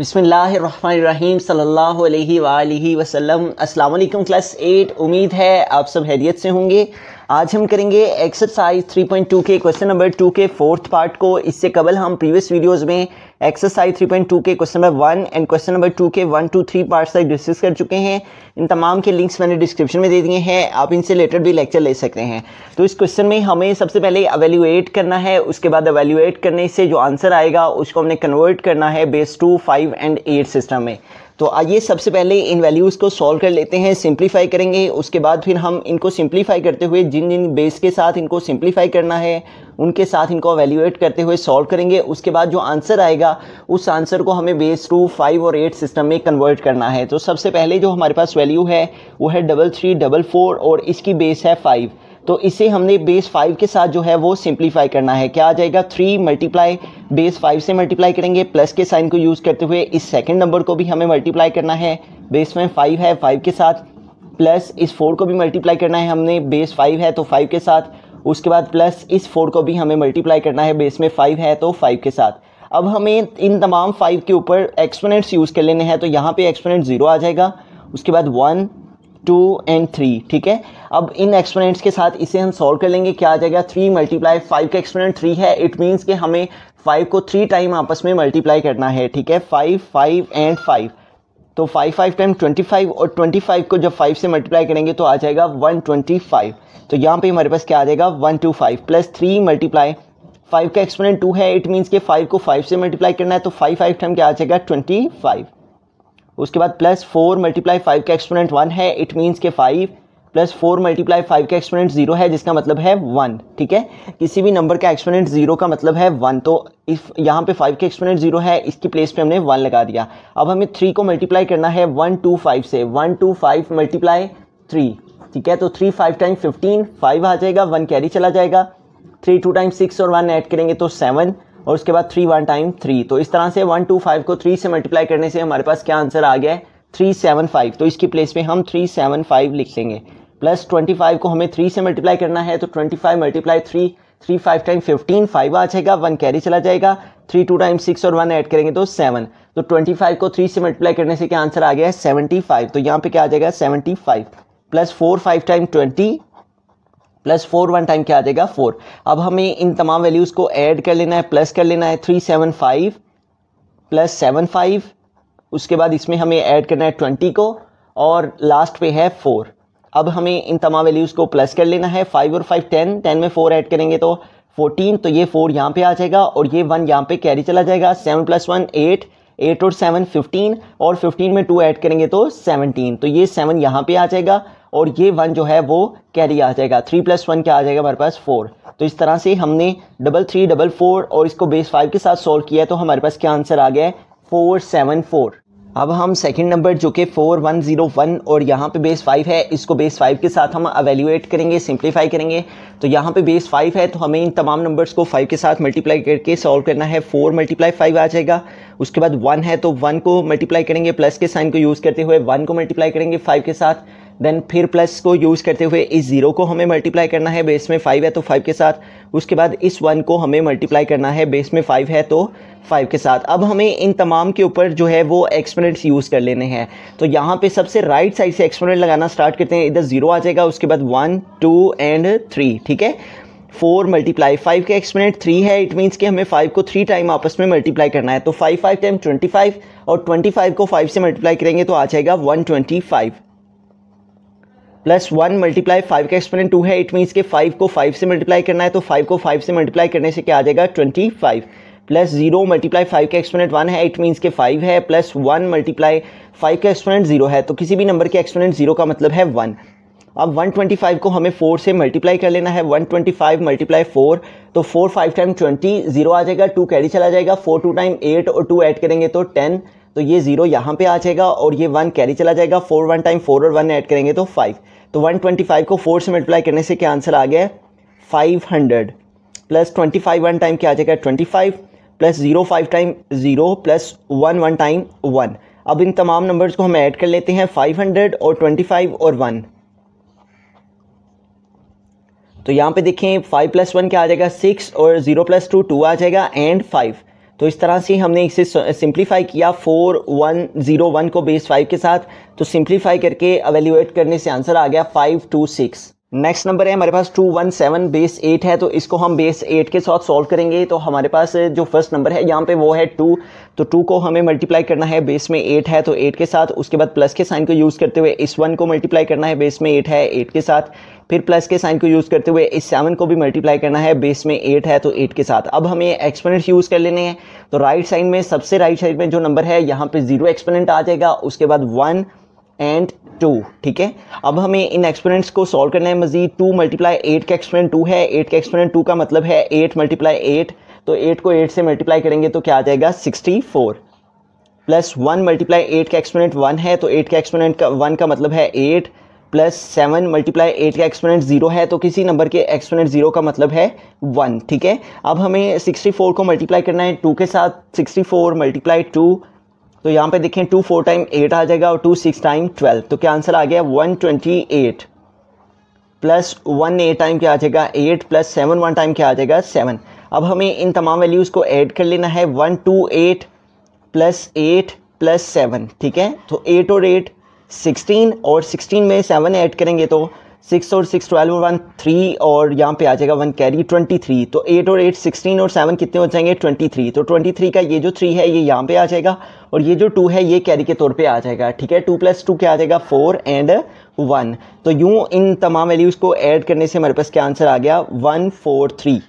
बिसमीम सल्लल्लाहु वसम वालैहि अस्सलाम वालेकुम क्लास एट उम्मीद है आप सब हैरियत से होंगे आज हम करेंगे एक्सरसाइज 3.2 के क्वेश्चन नंबर 2 के फोर्थ पार्ट को इससे कबल हम प्रीवियस वीडियोस में एक्सरसाइज थ्री पॉइंट टू के question number one and question number two के वन टू थ्री पार्ट्स तक डिस्कस कर चुके हैं इन तमाम के लिंक्स मैंने डिस्क्रिप्शन में दे दिए हैं आप इनसे रिलेटेड भी लेक्चर ले सकते हैं तो इस क्वेश्चन में हमें सबसे पहले अवेल्यूएट करना है उसके बाद अवेल्यूएट करने से जो आंसर आएगा उसको हमने कन्वर्ट करना है base to five and eight system में तो आइए सबसे पहले इन वैल्यूज़ को सॉल्व कर लेते हैं सिंप्लीफाई करेंगे उसके बाद फिर हम इनको सिंप्लीफाई करते हुए जिन जिन बेस के साथ इनको सिंप्लीफाई करना है उनके साथ इनको वैल्यूएट करते हुए सॉल्व करेंगे उसके बाद जो आंसर आएगा उस आंसर को हमें बेस टू फाइव और एट सिस्टम में कन्वर्ट करना है तो सबसे पहले जो हमारे पास वैल्यू है वो है डबल थ्री डबल फोर और इसकी बेस है फाइव तो इसे हमने बेस फाइव के साथ जो है वो सिंप्लीफाई करना है क्या आ जाएगा थ्री मल्टीप्लाई बेस फाइव से मल्टीप्लाई करेंगे प्लस के साइन को यूज़ करते हुए इस सेकेंड नंबर को भी हमें मल्टीप्लाई करना है बेस में फाइव है फाइव के साथ प्लस इस फोर को भी मल्टीप्लाई करना है हमने बेस फाइव है तो फाइव के साथ उसके बाद प्लस इस फोर को भी हमें मल्टीप्लाई करना है बेस में फाइव है तो फाइव के साथ अब हमें इन तमाम फाइव के ऊपर एक्सपोनेंट्स यूज़ कर लेने हैं तो यहाँ पे एक्सपोनेंट ज़ीरो आ जाएगा उसके बाद वन टू एंड थ्री ठीक है अब इन एक्सपोनेंट्स के साथ इसे हम सॉल्व कर लेंगे क्या आ जाएगा थ्री मल्टीप्लाई फाइव का एक्सपोनेंट थ्री है इट मीन्स कि हमें फाइव को थ्री टाइम आपस में मल्टीप्लाई करना है ठीक है फाइव फाइव एंड फाइव तो five five time twenty five और ट्वेंटी फाइव को जब फाइव से मल्टीप्लाई करेंगे तो आ जाएगा वन ट्वेंटी फाइव तो यहाँ पे हमारे पास क्या आ जाएगा one two five plus three multiply five का एक्सपोनेंट टू है इट मीन्स के फाइव को फाइव से मल्टीप्लाई करना है तो फाइव फाइव टाइम क्या आ जाएगा ट्वेंटी फाइव उसके बाद प्लस फोर मल्टीप्लाई फाइव का एक्सपोनेंट वन है इट मीन्स के five plus four multiply five का एक्सपोनेंट जीरो है जिसका मतलब है वन ठीक है किसी भी नंबर का एक्सपोनेंट जीरो का मतलब है वन तो इस यहाँ पे फाइव का एक्सपोनेंट जीरो है इसकी प्लेस पे हमने वन लगा दिया अब हमें थ्री को मल्टीप्लाई करना है वन टू फाइव से one two five multiply three ठीक है तो three five time fifteen five आ जाएगा वन कैरी चला जाएगा थ्री टू टाइम सिक्स और वन ऐड करेंगे तो सेवन और उसके बाद थ्री वन टाइम थ्री तो इस तरह से वन टू फाइव को थ्री से मल्टीप्लाई करने से हमारे पास क्या आंसर आ गया है थ्री सेवन फाइव तो इसकी प्लेस में हम थ्री सेवन फाइव लिख लेंगे प्लस ट्वेंटी फाइव को हमें थ्री से मल्टीप्लाई करना है तो twenty five multiply three three five time fifteen five आ जाएगा वन कैरी चला जाएगा थ्री टू टाइम सिक्स और वन ऐड करेंगे तो सेवन तो ट्वेंटी फाइव को थ्री से मल्टीप्लाई करने से क्या आंसर आ गया है सेवेंटी फाइव तो यहाँ पे क्या आ जाएगा seventy five plus four five time twenty plus four one time क्या आ जाएगा फोर अब हमें इन तमाम वैल्यूज़ को ऐड कर लेना है प्लस कर लेना है three seven five plus seven five उसके बाद इसमें हमें ऐड करना है ट्वेंटी को और लास्ट पे है फोर अब हमें इन तमाम वैल्यूज़ को प्लस कर लेना है फाइव और फाइव टेन टेन में फोर ऐड करेंगे तो फोर्टीन तो ये फोर यहाँ पे आ जाएगा और ये वन यहाँ पे कैरी चला जाएगा seven plus one eight eight और सेवन फिफ्टीन और फिफ्टीन में टू ऐड करेंगे तो सेवनटीन तो ये सेवन यहाँ पे आ जाएगा और ये वन जो है वो कैरी आ जाएगा थ्री प्लस वन क्या आ जाएगा हमारे पास फोर तो इस तरह से हमने डबल थ्री डबल फोर और इसको बेस फाइव के साथ सॉल्व किया तो हमारे पास क्या आंसर आ गया है फोर सेवन फोर अब हम सेकंड नंबर जो कि फोर वन ज़ीरो वन और यहाँ पे बेस फाइव है इसको बेस फाइव के साथ हम अवेल्यूएट करेंगे सिंप्लीफाई करेंगे तो यहाँ पे बेस फाइव है तो हमें इन तमाम नंबर्स को फाइव के साथ मल्टीप्लाई करके सॉल्व करना है फोर मल्टीप्लाई फाइव आ जाएगा उसके बाद वन है तो वन को मल्टीप्लाई करेंगे प्लस के साइन को यूज़ करते हुए वन को मल्टीप्लाई करेंगे फाइव के साथ देन फिर प्लस को यूज़ करते हुए इस ज़ीरो को हमें मल्टीप्लाई करना है बेस में फाइव है तो फाइव के साथ उसके बाद इस वन को हमें मल्टीप्लाई करना है बेस में फाइव है तो फाइव के साथ अब हमें इन तमाम के ऊपर जो है वो एक्सपोनेंट्स यूज़ कर लेने हैं तो यहाँ पे सबसे राइट साइड से एक्सपोनेंट लगाना स्टार्ट करते हैं इधर ज़ीरो आ जाएगा उसके बाद वन टू एंड थ्री ठीक है फोर मल्टीप्लाई फाइव के एक्सपोनेंट थ्री है इट मीन्स कि हमें फाइव को थ्री टाइम आपस में मल्टीप्लाई करना है तो five five time twenty five और ट्वेंटी फाइव को फाइव से मल्टीप्लाई करेंगे तो आ जाएगा one twenty five plus one multiply five का एक्सपोनेंट टू है इट मीन्स के फाइव को फाइव से मल्टीप्लाई करना है तो फाइव को फाइव से मल्टीप्लाई करने से क्या आ जाएगा twenty five plus zero multiply five का एक्सपोनेंट वन है इट मीन्स के फाइव है प्लस वन मल्टीप्लाई फाइव का एक्सपोनेंट जीरो है तो किसी भी नंबर के एक्सपोनेंट जीरो का मतलब है वन अब 125 को हमें 4 से मल्टीप्लाई कर लेना है 125 ट्वेंटी फाइव मल्टीप्लाई फोर तो 4 5 टाइम 20 जीरो आ जाएगा 2 कैरी चला जाएगा 4 2 टाइम 8 और 2 ऐड करेंगे तो टेन तो ये जीरो यहाँ पे आ जाएगा और ये वन कैरी चला जाएगा फोर वन टाइम फोर और वन ऐड करेंगे तो फाइव तो वन ट्वेंटी फाइव को फोर से मल्टीप्लाई करने से क्या आंसर आ गया है five hundred plus twenty five one time क्या आ जाएगा twenty five plus zero five time zero plus one one time one अब इन तमाम नंबर्स को हम ऐड कर लेते हैं फाइव हंड्रेड और ट्वेंटी फाइव और वन तो यहाँ पे देखें फाइव प्लस वन क्या आ जाएगा सिक्स और ज़ीरो प्लस टू टू आ जाएगा एंड फाइव तो इस तरह से हमने इसे सिंप्लीफाई किया फोर वन ज़ीरो वन को बेस फाइव के साथ तो सिंप्लीफाई करके अवेल्यूएट करने से आंसर आ गया five two six next number है हमारे पास two one seven base eight है तो इसको हम बेस एट के साथ सॉल्व करेंगे तो हमारे पास जो फर्स्ट नंबर है यहाँ पे वो है टू तो टू को हमें मल्टीप्लाई करना है बेस में एट है तो एट के साथ उसके बाद प्लस के साइन को यूज़ करते हुए इस वन को मल्टीप्लाई करना है बेस में एट है एट के साथ फिर प्लस के साइन को यूज़ करते हुए इस सेवन को भी मल्टीप्लाई करना है बेस में एट है तो एट के साथ अब हमें एक्सपोनेंट यूज़ कर लेने हैं तो राइट साइड में सबसे राइट साइड में जो नंबर है यहाँ पर जीरो एक्सपोनेंट आ जाएगा उसके बाद वन एंड टू ठीक है अब हमें इन एक्सपोनेंट्स को सॉल्व करना है मजीद टू मल्टीप्लाई एट का एक्सपोनेंट टू है एट का एक्सपोनेंट टू का मतलब है एट मल्टीप्लाई एट तो एट को एट से मल्टीप्लाई करेंगे तो क्या आ जाएगा sixty four plus one multiply eight का एक्सपोनेंट वन है तो एट का एक्सपोनेंट का वन का मतलब है eight plus seven multiply eight का एक्सपोनेंट जीरो है तो किसी नंबर के एक्सपोनेंट जीरो का मतलब है वन ठीक है अब हमें सिक्सटी फोर को मल्टीप्लाई करना है टू के साथ सिक्सटी फोर मल्टीप्लाई टू तो यहाँ पे देखें टू फोर टाइम एट आ जाएगा और टू सिक्स टाइम ट्वेल्व तो क्या आंसर आ गया one twenty eight plus one eight time क्या आ जाएगा eight plus seven one time क्या आ जाएगा सेवन अब हमें इन तमाम वैल्यूज़ को ऐड कर लेना है one two eight plus eight plus seven ठीक है तो एट और एट सिक्सटीन और सिक्सटीन में सेवन ऐड करेंगे तो सिक्स और सिक्स ट्वेल्व और वन थ्री और यहाँ पे आ जाएगा वन कैरी ट्वेंटी थ्री तो एट और एट सिक्सटीन और सेवन कितने हो जाएंगे ट्वेंटी थ्री तो ट्वेंटी थ्री का ये जो थ्री है ये यहाँ पे आ जाएगा और ये जो टू है ये कैरी के तौर पे आ जाएगा ठीक है टू प्लस टू क्या आ जाएगा फोर एंड वन तो यूँ इन तमाम वैल्यूज़ को ऐड करने से हमारे पास क्या आंसर आ गया one four three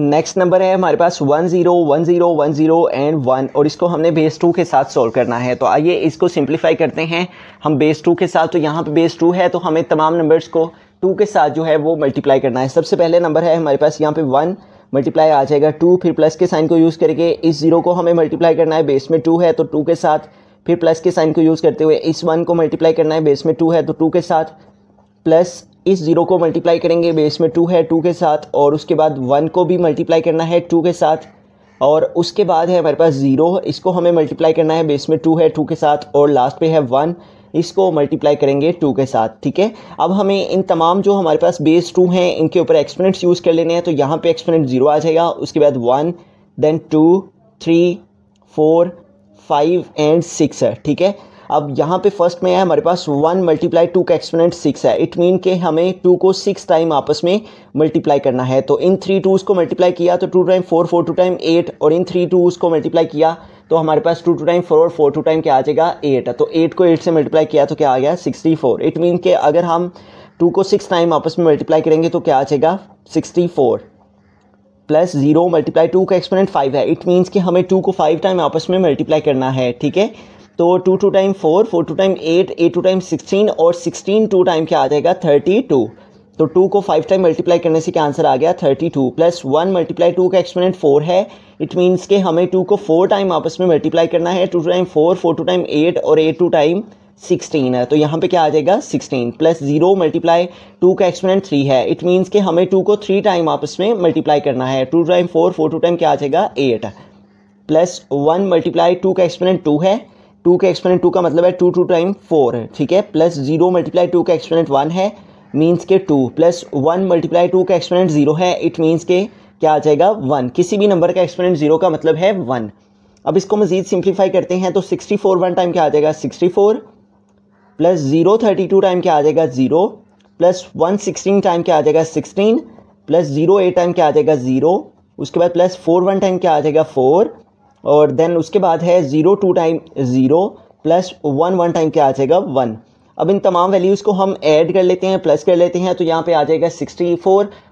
next number है हमारे पास one zero one zero one zero and one और इसको हमने बेस टू के साथ सॉल्व करना है तो आइए इसको सिंप्लीफाई करते हैं हम बेस टू के साथ तो यहाँ पे बेस टू है तो हमें तमाम नंबर्स को टू के साथ जो है वो मल्टीप्लाई करना है सबसे पहले नंबर है हमारे पास यहाँ पे वन मल्टीप्लाई आ जाएगा टू फिर प्लस के साइन को यूज़ करके इस ज़ीरो को हमें मल्टीप्लाई करना है बेस में टू है तो टू के साथ फिर प्लस के साइन को यूज़ करते हुए इस वन को मल्टीप्लाई करना है बेस में टू है तो टू के साथ प्लस इस ज़ीरो को मल्टीप्लाई करेंगे बेस में टू है टू के साथ और उसके बाद वन को भी मल्टीप्लाई करना है टू के साथ और उसके बाद है हमारे पास ज़ीरो इसको हमें मल्टीप्लाई करना है बेस में टू है टू के साथ और लास्ट पे है वन इसको मल्टीप्लाई करेंगे टू के साथ ठीक है अब हमें इन तमाम जो हमारे पास बेस टू हैं इनके ऊपर एक्सपोनेंट्स यूज़ कर लेने हैं तो यहाँ पे एक्सपोनेंट ज़ीरो आ जाएगा उसके बाद one then two three four five and six है ठीक है अब यहाँ पे फर्स्ट में है हमारे पास वन मल्टीप्लाई टू का एक्सपोनेंट सिक्स है इट मीन के हमें टू को सिक्स टाइम आपस में मल्टीप्लाई करना है तो इन थ्री टूज़ को मल्टीप्लाई किया तो two time four four two time eight और इन थ्री टूज़ को मल्टीप्लाई किया तो हमारे पास टू टू टाइम फोर और फोर टू टाइम क्या आ जाएगा एट तो एट को एट से मल्टीप्लाई किया तो क्या आ गया सिक्सटी फोर इट मीन के अगर हम टू को सिक्स टाइम आपस में मल्टीप्लाई करेंगे तो क्या आ जाएगा sixty four plus zero multiply two का एक्सपोनेंट फाइव है इट मीन्स कि हमें टू को फाइव टाइम आपस में मल्टीप्लाई करना है ठीक है तो two two time four four two time eight eight two time sixteen और सिक्सटीन टू टाइम क्या आ जाएगा थर्टी टू तो टू को फाइव टाइम मल्टीप्लाई करने से क्या आंसर आ गया thirty two plus one multiply two का एक्सपोनेंट फोर है इट मीन्स के हमें टू को फोर टाइम आपस में मल्टीप्लाई करना है two two time four four two time eight और एट टू टाइम सिक्सटीन है तो यहाँ पे क्या आ जाएगा sixteen plus zero multiply two का एक्सपोनेंट थ्री है इट मीन्स के हमें टू को थ्री टाइम आपस में मल्टीप्लाई करना है two two time four four two time क्या आ जाएगा eight plus one multiply two का एक्सपोनेंट टू है टू के एक्सपोनेंट टू का मतलब है टू टू टाइम फोर है ठीक है प्लस जीरो मल्टीप्लाई टू का एक्सपोनेंट वन है मीन्स के two plus one multiply two का एक्सपोनेंट जीरो है इट मीन्स के क्या आ जाएगा वन किसी भी नंबर का एक्सपोनेंट जीरो का मतलब है वन अब इसको मजीद सिंप्लीफाई करते हैं तो सिक्सटी फोर वन टाइम क्या आ जाएगा sixty four plus zero thirty two time क्या आ जाएगा zero plus one sixteen time क्या आ जाएगा sixteen plus zero eight time क्या आ जाएगा जीरो उसके बाद प्लस फोर वन टाइम क्या आ जाएगा फोर और देन उसके बाद है zero two time zero plus one one time क्या आ जाएगा वन अब इन तमाम वैल्यूज़ को हम ऐड कर लेते हैं प्लस कर लेते हैं तो यहाँ पे आ जाएगा 64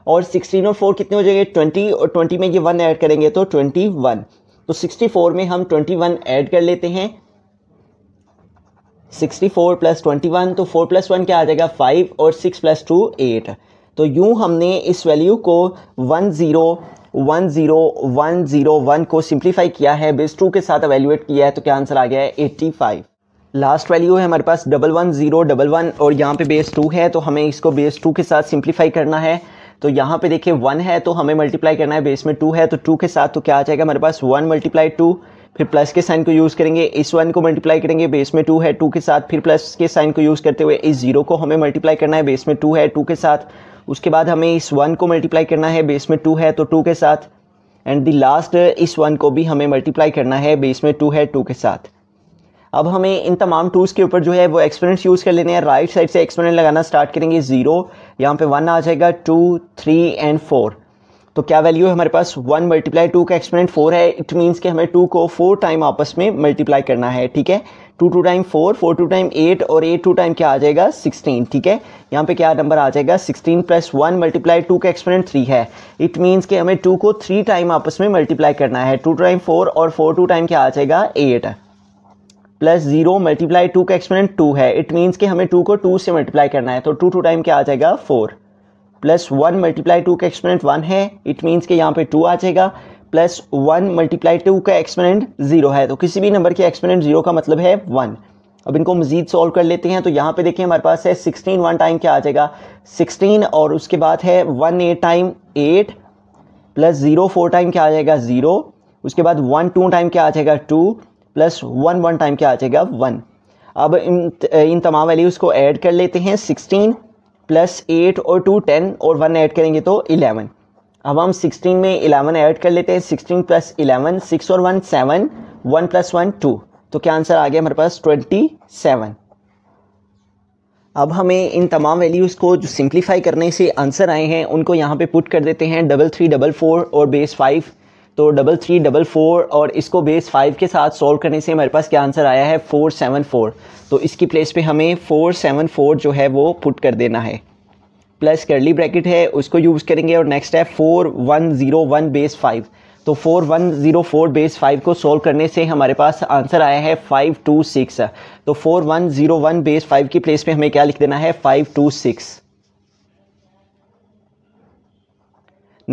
और 16 और 4 कितने हो जाएंगे 20 और 20 में ये वन ऐड करेंगे तो 21 तो 64 में हम 21 ऐड कर लेते हैं 64 प्लस ट्वेंटी तो 4 प्लस वन क्या आ जाएगा 5 और 6 प्लस टू एट तो यूँ हमने इस वैल्यू को वन ज़ीरो 10101 को सिंप्लीफाई किया है बेस टू के साथ अवेल्यूएट किया है तो क्या आंसर आ गया है 85 लास्ट वैल्यू है हमारे पास double one zero double one और यहाँ पे बेस टू है तो हमें इसको बेस टू के साथ सिंप्लीफाई करना है तो यहाँ पे देखिए वन है तो हमें मल्टीप्लाई करना है बेस में टू है तो टू के साथ तो क्या आ जाएगा हमारे पास वन मल्टीप्लाई टू फिर प्लस के साइन को यूज़ करेंगे इस वन को मल्टीप्लाई करेंगे बेस में टू है टू के साथ फिर प्लस के साइन को यूज़ करते हुए इस जीरो को हमें मल्टीप्लाई करना है बेस में टू है टू के साथ उसके बाद हमें इस वन को मल्टीप्लाई करना है बेस में टू है तो टू के साथ एंड दी लास्ट इस वन को भी हमें मल्टीप्लाई करना है बेस में टू है टू के साथ अब हमें इन तमाम टूज के ऊपर जो है वो एक्सपेरेंट्स यूज़ कर लेने हैं राइट साइड से एक्सपेरेंट लगाना स्टार्ट करेंगे ज़ीरो यहाँ पे वन आ जाएगा टू थ्री एंड फोर तो क्या वैल्यू है हमारे पास वन मल्टीप्लाई टू का एक्सपेरेंट फोर है इट मीन्स कि हमें टू को फोर टाइम आपस में मल्टीप्लाई करना है ठीक है two two time four four two time eight और एट टू टाइम क्या आ जाएगा सिक्सटीन ठीक है यहाँ पे क्या नंबर आ जाएगा sixteen plus one multiply two का एक्सपोनेंट थ्री है इट मीन्स कि हमें टू को थ्री टाइम आपस में मल्टीप्लाई करना है टू टाइम फोर और फोर टू टाइम क्या आ जाएगा eight plus zero multiply two का एक्सपोनेंट टू है इट मीन्स कि हमें टू को टू से मल्टीप्लाई करना है तो टू टू टाइम क्या आ जाएगा four plus one multiply two का एक्सपोनेंट वन है इट मीन्स कि यहाँ पे टू आ जाएगा प्लस वन मल्टीप्लाई टू का एक्सपोनेंट जीरो है तो किसी भी नंबर के एक्सपोनेंट जीरो का मतलब है वन अब इनको मजीद सॉल्व कर लेते हैं तो यहाँ पे देखिए हमारे पास है सिक्सटीन वन टाइम क्या आ जाएगा सिक्सटीन और उसके बाद है one eight time eight plus zero four time क्या आ जाएगा ज़ीरो उसके बाद वन टू टाइम क्या आ जाएगा two plus one one time क्या आ जाएगा वन अब इन इन तमाम वैल्यूज़ को ऐड कर लेते हैं सिक्सटीन प्लस एट और टू टेन और वन ऐड करेंगे तो इलेवन अब हम सिक्सटीन में 11 ऐड कर लेते हैं सिक्सटीन प्लस इलेवन सिक्स और one seven one plus one two तो क्या आंसर आ गया हमारे पास ट्वेंटी सेवन अब हमें इन तमाम वैल्यूज़ को जो सिंप्लीफाई करने से आंसर आए हैं उनको यहाँ पे पुट कर देते हैं डबल थ्री डबल फोर और बेस फाइव तो डबल थ्री डबल फोर और इसको बेस फाइव के साथ सॉल्व करने से हमारे पास क्या आंसर आया है फोर सेवन फोर तो इसकी प्लेस पे हमें फोर सेवन फोर जो है वो पुट कर देना है प्लस करली ब्रैकेट है उसको यूज़ करेंगे और नेक्स्ट है four one zero one base five तो four one zero four base five को सोल्व करने से हमारे पास आंसर आया है फाइव टू सिक्स तो four one zero one base five की प्लेस में हमें क्या लिख देना है फाइव टू सिक्स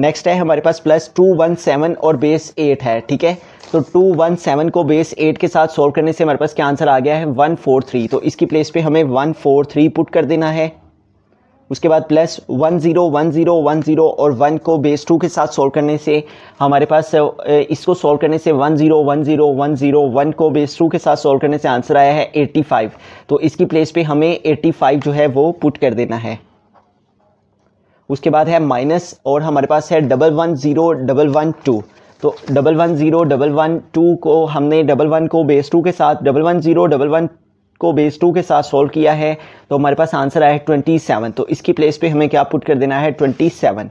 नेक्स्ट है हमारे पास प्लस टू वन सेवन और बेस एट है ठीक है तो टू वन सेवन को बेस एट के साथ सोल्व करने से हमारे पास क्या आंसर आ गया है वन फोर थ्री तो इसकी प्लेस पे हमें वन फोर थ्री पुट कर देना है उसके बाद plus one zero one zero one zero और वन को बेस टू के साथ सोल्व करने से हमारे पास इसको सोल्व करने से one zero one zero one zero one को बेस टू के साथ सोल्व करने से आंसर आया है एट्टी फाइव तो इसकी प्लेस पे हमें एट्टी फाइव जो है वो पुट कर देना है उसके बाद है माइनस और हमारे पास है double one zero double one two तो double one zero double one two को हमने डबल वन को बेस टू के साथ double one zero double one को बेस टू के साथ सॉल्व किया है तो हमारे पास आंसर आया है ट्वेंटी सेवन तो इसकी प्लेस पे हमें क्या पुट कर देना है ट्वेंटी सेवन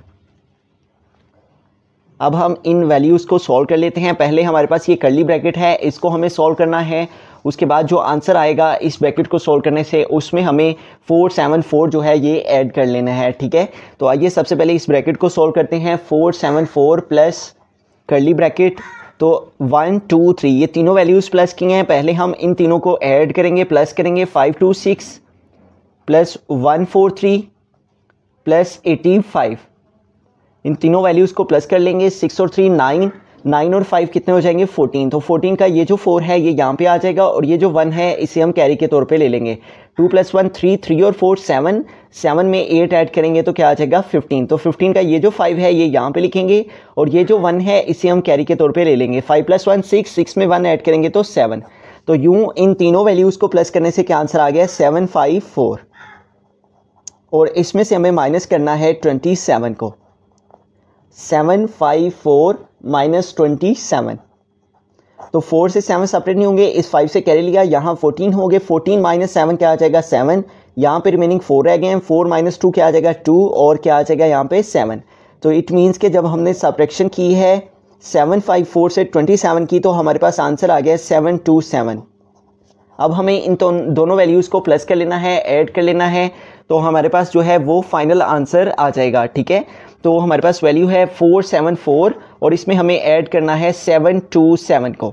अब हम इन वैल्यूज़ को सॉल्व कर लेते हैं पहले हमारे पास ये कर्ली ब्रैकेट है इसको हमें सॉल्व करना है उसके बाद जो आंसर आएगा इस ब्रैकेट को सॉल्व करने से उसमें हमें फोर सेवन फोर जो है ये ऐड कर लेना है ठीक है तो आइए सबसे पहले इस ब्रैकेट को सॉल्व करते हैं four seven four plus curly bracket तो वन टू थ्री ये तीनों वैल्यूज़ प्लस किए हैं पहले हम इन तीनों को ऐड करेंगे प्लस करेंगे five two six plus one four three plus eighty five इन तीनों वैल्यूज़ को प्लस कर लेंगे सिक्स और थ्री नाइन नाइन और फाइव कितने हो जाएंगे फोर्टीन तो फोर्टीन का ये जो फोर है ये यहाँ पे आ जाएगा और ये जो वन है इसे हम कैरी के तौर पे ले लेंगे two plus one three three और फोर सेवन सेवन में एट ऐड करेंगे तो क्या आ जाएगा फिफ्टीन तो फिफ्टीन का ये जो फाइव है ये यहाँ पे लिखेंगे और ये जो वन है इसे हम कैरी के तौर पर ले लेंगे five plus one six six में वन ऐड करेंगे तो सेवन तो यूँ इन तीनों वैल्यूज़ को प्लस करने से क्या आंसर आ गया सेवन फाइव फोर और इसमें से हमें माइनस करना है ट्वेंटी सेवन को seven five four minus twenty seven तो फोर से सेवन सेपरेट नहीं होंगे इस फाइव से कैरी लिया यहाँ फोर्टीन हो गए फोर्टीन माइनस सेवन क्या आ जाएगा सेवन यहाँ पे रिमेनिंग फोर रह गए हैं फोर माइनस टू क्या आ जाएगा टू और क्या आ जाएगा यहाँ पे सेवन तो इट मीन्स के जब हमने सप्रेक्शन की है सेवन फाइव फोर से ट्वेंटी सेवन की तो हमारे पास आंसर आ गया सेवन टू सेवन अब हमें इन तो, दोनों वैल्यूज़ को प्लस कर लेना है ऐड कर लेना है तो हमारे पास जो है वो फाइनल आंसर आ जाएगा ठीक है तो हमारे पास वैल्यू है फोर सेवन फोर और इसमें हमें ऐड करना है सेवन टू सेवन को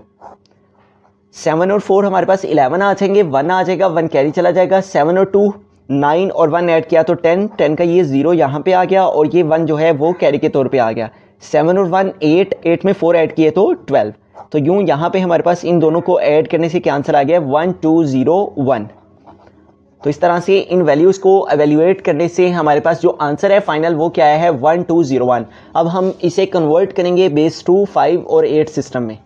सेवन और फोर हमारे पास इलेवन आ जाएंगे वन आ जाएगा वन कैरी चला जाएगा सेवन और टू नाइन और वन ऐड किया तो टेन टेन का ये ज़ीरो यहाँ पे आ गया और ये वन जो है वो कैरी के तौर पे आ गया सेवन और वन एट एट में फोर ऐड किए तो ट्वेल्व तो यूँ यहाँ पे हमारे पास इन दोनों को ऐड करने से क्या आंसर आ गया वन टू ज़ीरो वन तो इस तरह से इन वैल्यूज़ को एवेल्यूएट करने से हमारे पास जो आंसर है फाइनल वो क्या है वन टू ज़ीरो वन अब हम इसे कन्वर्ट करेंगे बेस टू फाइव और एट सिस्टम में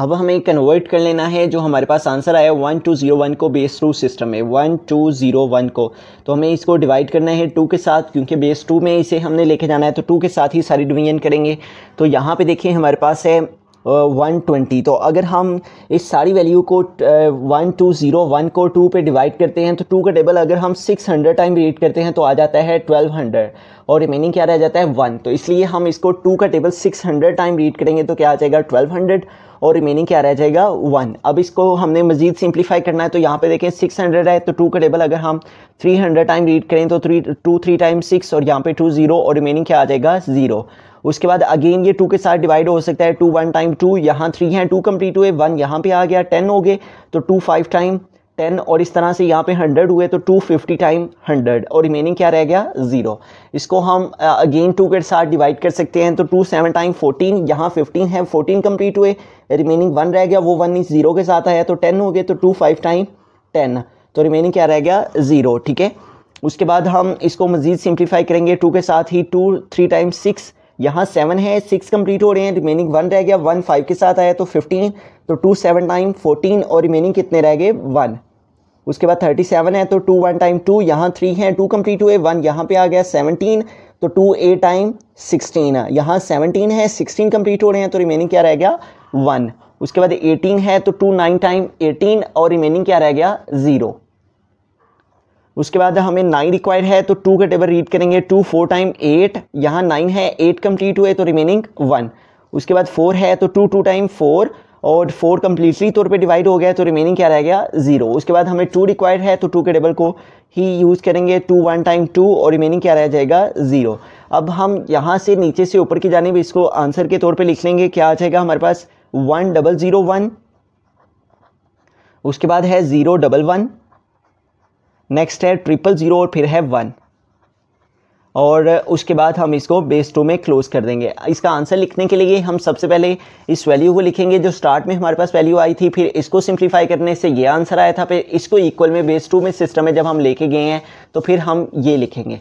अब हमें कन्वर्ट कर लेना है जो हमारे पास आंसर आया वन टू ज़ीरो वन को बेस टू सिस्टम में वन टू ज़ीरो वन को तो हमें इसको डिवाइड करना है टू के साथ क्योंकि बेस टू में इसे हमने लेके जाना है तो टू के साथ ही सारी डिवीजन करेंगे तो यहाँ पे देखिए हमारे पास है वन uh, ट्वेंटी तो अगर हम इस सारी वैल्यू को वन टू ज़ीरो वन को टू पे डिवाइड करते हैं तो टू का टेबल अगर हम सिक्स हंड्रेड टाइम रीड करते हैं तो आ जाता है ट्वेल्व हंड्रेड और रिमेनिंग क्या रह जाता है वन तो इसलिए हम इसको टू का table six hundred time read करेंगे तो क्या आ जाएगा ट्वेल्व हंड्रेड और रिमेनिंग क्या रह जाएगा वन अब इसको हमने मजीद सिंप्लीफाई करना है तो यहाँ पे देखें सिक्स हंड्रेड है तो टू का टेबल अगर हम थ्री हंड्रेड टाइम रीड करें तो three two three time six और यहाँ पे टू ज़ीरो और रिमेनिंग क्या आ जाएगा ज़ीरो उसके बाद अगेन ये टू के साथ डिवाइड हो सकता है टू वन टाइम टू यहाँ थ्री हैं टू कम्प्लीट हुए वन यहाँ पे आ गया टेन हो गए तो टू फाइव टाइम टेन और इस तरह से यहाँ पे हंड्रेड हुए तो टू फिफ्टी टाइम हंड्रेड और रिमेनिंग क्या रह गया ज़ीरो इसको हम अगेन uh, टू के साथ डिवाइड कर सकते हैं तो टू सेवन टाइम फोर्टीन यहाँ फिफ्टीन है फोर्टीन कम्प्लीट हुए रिमेनिंग वन रह गया वो वन इस ज़ीरो के साथ आया तो टेन हो गए तो टू फाइव टाइम टेन तो रिमेनिंग क्या रह गया ज़ीरो ठीक है उसके बाद हम इसको मज़ीद सिंप्लीफाई करेंगे टू के साथ ही टू थ्री टाइम सिक्स यहाँ सेवन है सिक्स कंप्लीट हो रहे हैं रिमेनिंग वन रह गया वन फाइव के साथ आया तो फिफ्टीन तो टू सेवन टाइम फोर्टीन और रिमेनिंग कितने रह गए वन उसके बाद थर्टी सेवन है तो टू वन टाइम टू यहाँ थ्री है टू कंप्लीट हुए वन यहाँ पे आ गया सेवनटीन तो टू ए टाइम सिक्सटीन यहाँ सेवनटीन है सिक्सटीन कंप्लीट हो रहे हैं तो रिमेनिंग क्या रह गया वन उसके बाद एटीन है तो टू नाइन टाइम एटीन और रिमेनिंग क्या रह गया ज़ीरो उसके बाद हमें नाइन रिक्वायर्ड है तो टू का टेबल रीड करेंगे टू फोर टाइम एट यहाँ नाइन है एट कम्प्लीट हुए तो रिमेनिंग वन उसके बाद फोर है तो टू टू टाइम फोर और फोर कम्प्लीटली तौर पे डिवाइड हो गया तो रिमेनिंग क्या रह गया जीरो उसके बाद हमें टू रिक्वायर्ड है तो टू के टेबल को ही यूज़ करेंगे टू वन टाइम टू और रिमेनिंग क्या रह जाएगा ज़ीरो अब हम यहाँ से नीचे से ऊपर की भी इसको आंसर के तौर पे लिख लेंगे क्या आ जाएगा हमारे पास वन डबल ज़ीरो वन उसके बाद है ज़ीरो डबल वन नेक्स्ट है ट्रिपल ज़ीरो और फिर है वन और उसके बाद हम इसको बेस टू में क्लोज कर देंगे इसका आंसर लिखने के लिए हम सबसे पहले इस वैल्यू को लिखेंगे जो स्टार्ट में हमारे पास वैल्यू आई थी फिर इसको सिंप्लीफाई करने से ये आंसर आया था फिर इसको इक्वल में बेस टू में सिस्टम में जब हम लेके गए हैं तो फिर हम ये लिखेंगे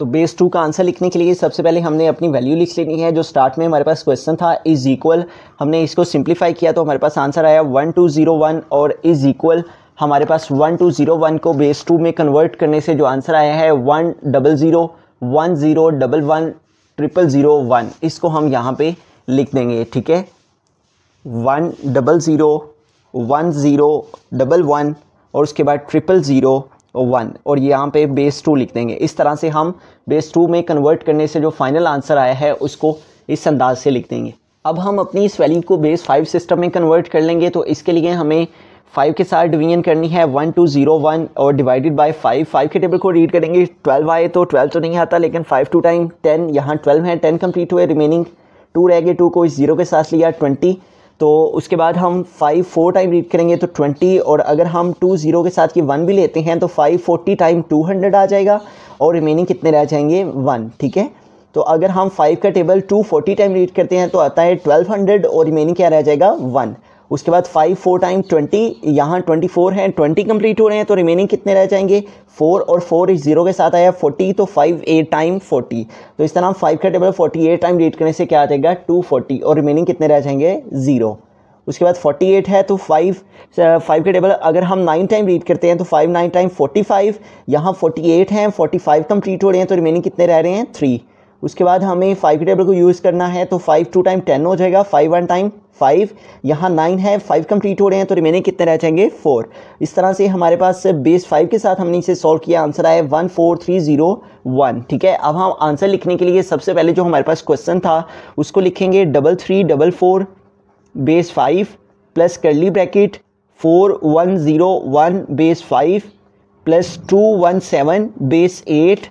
तो बेस टू का आंसर लिखने के लिए सबसे पहले हमने अपनी वैल्यू लिख लेनी है जो स्टार्ट में हमारे पास क्वेश्चन था इज़ इक्वल हमने इसको सिंप्लीफाई किया तो हमारे पास आंसर आया वन टू ज़ीरो वन और इज़ इक्वल हमारे पास वन टू ज़ीरो वन को बेस टू में कन्वर्ट करने से जो आंसर आया है one double zero one zero double one triple zero one इसको हम यहाँ पे लिख देंगे ठीक है one double zero one zero double one और उसके बाद ट्रिपल ज़ीरो वन और यहाँ पे बेस टू लिख देंगे इस तरह से हम बेस टू में कन्वर्ट करने से जो फाइनल आंसर आया है उसको इस अंदाज से लिख देंगे अब हम अपनी इस वैल्यू को बेस फाइव सिस्टम में कन्वर्ट कर लेंगे तो इसके लिए हमें फाइव के साथ डिवीजन करनी है वन टू जीरो वन और डिवाइडेड बाय फाइव फाइव के टेबल को रीड करेंगे ट्वेल्व आए तो ट्वेल्व तो नहीं आता लेकिन फाइव टू टाइम टेन यहाँ ट्वेल्व है टेन कंप्लीट हुए रिमेनिंग टू रह गए टू को इस जीरो के साथ लिया ट्वेंटी तो उसके बाद हम फाइव फोर टाइम रीड करेंगे तो ट्वेंटी और अगर हम टू ज़ीरो के साथ की वन भी लेते हैं तो five forty time two hundred आ जाएगा और रिमेनिंग कितने रह जाएंगे वन ठीक है तो अगर हम फाइव का table two forty time read करते हैं तो आता है ट्वेल्व हंड्रेड और रिमेनिंग क्या रह जाएगा वन उसके बाद फाइव फोर टाइम ट्वेंटी यहाँ ट्वेंटी फोर है ट्वेंटी कंप्लीट हो रहे हैं तो रिमेनिंग कितने रह जाएंगे फोर और फोर जीरो के साथ आया फोर्टी तो फाइव एट टाइम फोर्टी तो इस तरह फाइव का table forty eight time read करने से क्या आ जाएगा टू फोर्टी और रिमेनिंग कितने रह जाएंगे ज़ीरो उसके बाद एट है तो फाइव फाइव के टेबल अगर हम नाइन टाइम रीड करते हैं तो five nine time forty five यहाँ फोर्टी एट हैं फोर्टी फाइव कंप्लीट हो रहे हैं तो रिमेनिंग कितने रह रहे हैं थ्री उसके बाद हमें फाइव के टेबल को यूज़ करना है तो फाइव टू टाइम टेन हो जाएगा फाइव वन टाइम फाइव यहाँ नाइन है फाइव कंप्लीट हो रहे हैं तो रिमेनिंग कितने रह जाएंगे फोर इस तरह से हमारे पास बेस फाइव के साथ हमने इसे सॉल्व किया आंसर आया one four three zero one ठीक है अब हम आंसर लिखने के लिए सबसे पहले जो हमारे पास क्वेश्चन था उसको लिखेंगे double three double four base five plus curly bracket four one zero one base five plus two one seven base eight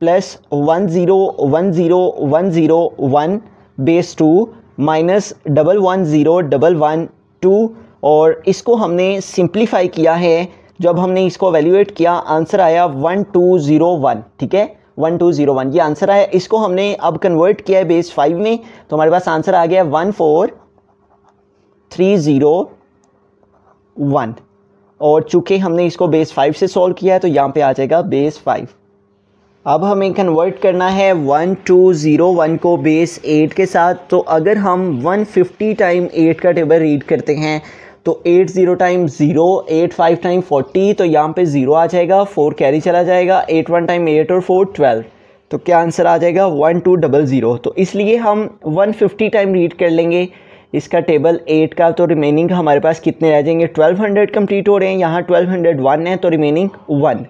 plus one zero one zero one zero one base two minus double one zero double one two और इसको हमने simplify किया है जब हमने इसको valuate किया answer आया वन टू ज़ीरो वन ठीक है वन टू ज़ीरो वन ये आंसर आया इसको हमने अब कन्वर्ट किया है बेस फाइव में तो हमारे पास आंसर आ गया one four three zero one और चूँकि हमने इसको बेस फाइव से सॉल्व किया है तो यहाँ पे आ जाएगा बेस फाइव अब हमें कन्वर्ट करना है वन टू ज़ीरो वन को बेस एट के साथ तो अगर हम वन फिफ्टी टाइम एट का टेबल रीड करते हैं तो eight zero time zero eight five time forty तो यहाँ पे ज़ीरो आ जाएगा फोर कैरी चला जाएगा एट वन टाइम एट और फोर ट्वेल्व तो क्या आंसर आ जाएगा वन टू डबल ज़ीरो तो इसलिए हम वन फिफ्टी टाइम रीड कर लेंगे इसका टेबल एट का तो रिमेनिंग हमारे पास कितने रह जाएंगे ट्वेल्व हंड्रेड कम्प्लीट हो रहे हैं यहाँ ट्वेल्व हंड्रेड वन है तो रिमेनिंग वन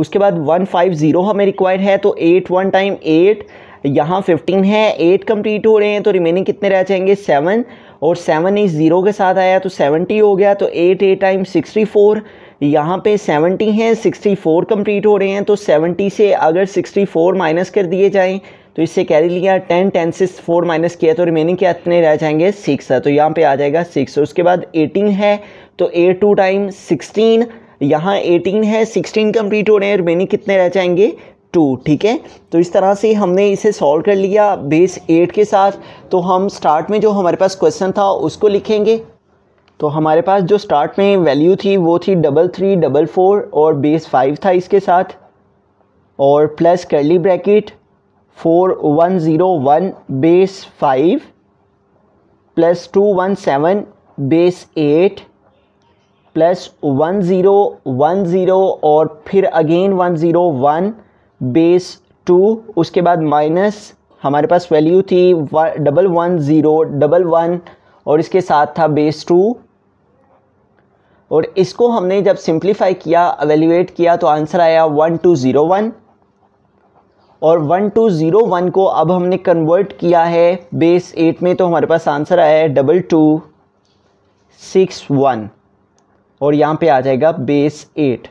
उसके बाद वन फाइव ज़ीरो हमें रिक्वायर्ड है तो एट वन टाइम एट यहाँ फिफ्टीन है एट कंप्लीट हो रहे हैं तो रिमेनिंग कितने रह जाएंगे सेवन और सेवन इज ज़ीरो के साथ आया तो सेवेंटी हो गया तो eight eight time sixty four यहाँ पे सेवेंटी हैं सिक्सटी फोर कम्प्लीट हो रहे हैं तो सेवनटी से अगर सिक्सटी फोर माइनस कर दिए जाएँ तो इससे कैरी लिया टेन टेन से फोर माइनस किया तो रिमेनिंग क्या इतने रह जाएंगे सिक्स है तो यहाँ पे आ जाएगा सिक्स उसके बाद एटीन है तो एट टू टाइम सिक्सटीन यहाँ एटीन है सिक्सटीन कम्प्लीट हो रहे हैं रिमेनिंग कितने रह जाएंगे टू ठीक है तो इस तरह से हमने इसे सॉल्व कर लिया बेस एट के साथ तो हम स्टार्ट में जो हमारे पास क्वेश्चन था उसको लिखेंगे तो हमारे पास जो स्टार्ट में वैल्यू थी वो थी डबल थ्री डबल फोर और बेस फाइव था इसके साथ और plus curly bracket four one zero one base five plus two one seven base eight plus one zero one zero और फिर again one zero one base two उसके बाद minus हमारे पास वैल्यू थी double one zero double one और इसके साथ था बेस टू और इसको हमने जब सिंप्लीफाई किया अवेल्यूएट किया तो आंसर आया वन टू ज़ीरो वन और वन टू ज़ीरो वन को अब हमने कन्वर्ट किया है बेस एट में तो हमारे पास आंसर आया है डबल टू सिक्स वन और यहाँ पे आ जाएगा बेस एट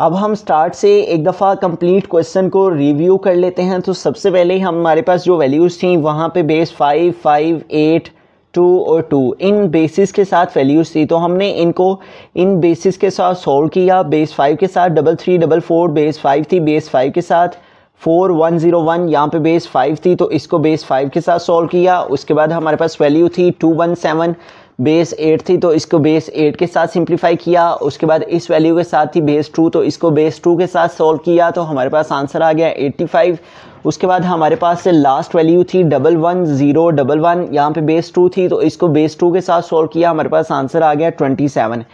अब हम स्टार्ट से एक दफ़ा कंप्लीट क्वेश्चन को रिव्यू कर लेते हैं तो सबसे पहले हमारे पास जो वैल्यूज़ थी वहाँ पे base five five eight two और टू इन बेसिस के साथ वैल्यूज़ थी तो हमने इनको इन बेसिस के साथ सोल्व किया बेस फाइव के साथ double three double four base five थी बेस फाइव के साथ फोर वन ज़ीरो वन यहाँ पर बेस फाइव थी तो इसको बेस फाइव के साथ सोल्व किया उसके बाद हमारे पास वैल्यू थी two one seven base eight थी तो इसको बेस एट के साथ सिंप्लीफाई किया उसके बाद इस वैल्यू के साथ थी बेस टू तो इसको बेस टू के साथ सॉल्व किया तो हमारे पास आंसर आ गया 85 उसके बाद हमारे पास से लास्ट वैल्यू थी double one zero double one यहाँ पर बेस टू थी तो इसको बेस टू के साथ सॉल्व किया हमारे पास आंसर आ गया ट्वेंटी सेवन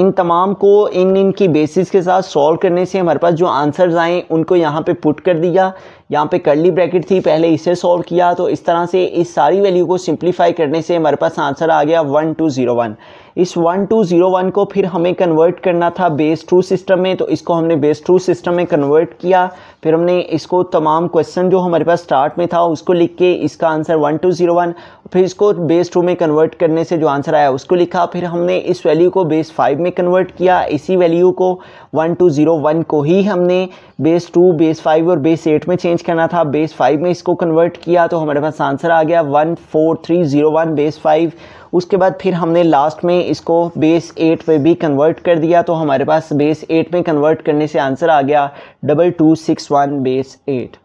इन तमाम को इन इनकी बेसिस के साथ सॉल्व करने से हमारे पास जो आंसर्स आए उनको यहाँ पे पुट कर दिया यहाँ पे करली ब्रैकेट थी पहले इसे सॉल्व किया तो इस तरह से इस सारी वैल्यू को सिंप्लीफाई करने से हमारे पास आंसर आ गया वन टू ज़ीरो वन इस वन टू ज़ीरो वन को फिर हमें कन्वर्ट करना था बेस ट्रू सिस्टम में तो इसको हमने बेस ट्रू सिस्टम में कन्वर्ट किया फिर हमने इसको तमाम क्वेश्चन जो हमारे पास स्टार्ट में था उसको लिख के इसका answer one two zero one फिर इसको बेस टू में कन्वर्ट करने से जो आंसर आया उसको लिखा फिर हमने इस वैल्यू को बेस फाइव में कन्वर्ट किया इसी वैल्यू को वन टू ज़ीरो वन को ही हमने बेस टू बेस फाइव और बेस एट में चेंज करना था बेस फाइव में इसको कन्वर्ट किया तो हमारे पास आंसर आ गया one four three zero one base five उसके बाद फिर हमने लास्ट में इसको बेस एट पे भी कन्वर्ट कर दिया तो हमारे पास बेस एट में कन्वर्ट करने से आंसर आ गया double two six one base eight